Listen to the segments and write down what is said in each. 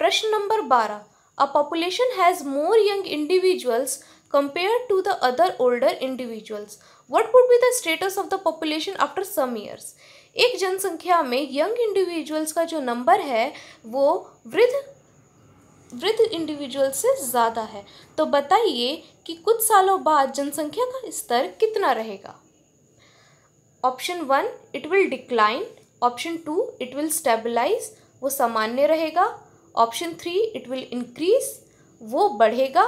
प्रश्न नंबर बारह a population has more young individuals compared to the other older individuals what would be the status of the population after some years एक जनसंख्या में young individuals का जो number है वो वृद्ध वृद्ध इंडिविजुअल से ज़्यादा है तो बताइए कि कुछ सालों बाद जनसंख्या का स्तर कितना रहेगा option one it will decline option two it will stabilise वो सामान्य रहेगा option three it will increase वो बढ़ेगा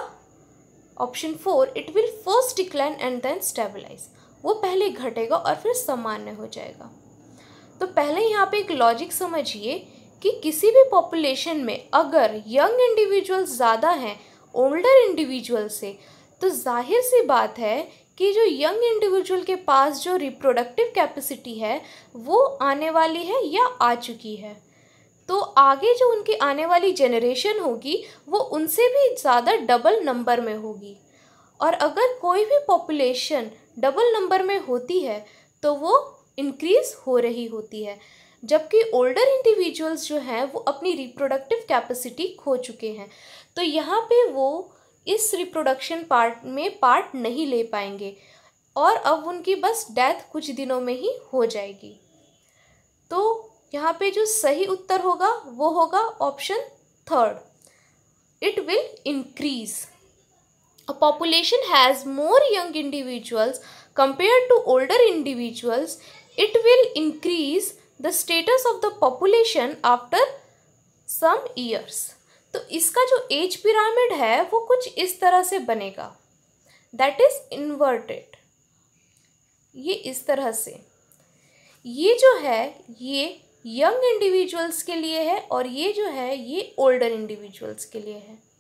option four it will first decline and then stabilise वो पहले घटेगा और फिर सामान्य हो जाएगा तो पहले यहाँ पे एक लॉजिक समझिए कि किसी भी पॉपुलेशन में अगर यंग इंडिविजुअल ज़्यादा हैं ओल्डर इंडिविजुअल से तो जाहिर सी बात है कि जो यंग इंडिविजुअल के पास जो रिप्रोडक्टिव कैपेसिटी है वो आने वाली है या आ चुकी है तो आगे जो उनकी आने वाली जनरेशन होगी वो उनसे भी ज़्यादा डबल नंबर में होगी और अगर कोई भी पॉपुलेशन डबल नंबर में होती है तो वो इंक्रीज़ हो रही होती है जबकि ओल्डर इंडिविजुअल्स जो हैं वो अपनी रिप्रोडक्टिव कैपेसिटी खो चुके हैं तो यहाँ पे वो इस रिप्रोडक्शन पार्ट में पार्ट नहीं ले पाएंगे और अब उनकी बस डेथ कुछ दिनों में ही हो जाएगी तो यहाँ पे जो सही उत्तर होगा वो होगा option third it will increase a population has more young individuals compared to older individuals it will increase the status of the population after some years तो इसका जो एज पिरामिड है वो कुछ इस तरह से बनेगा दैट इज़ इन्वर्टेड ये इस तरह से ये जो है ये यंग इंडिविजुअल्स के लिए है और ये जो है ये ओल्डर इंडिविजुअल्स के लिए है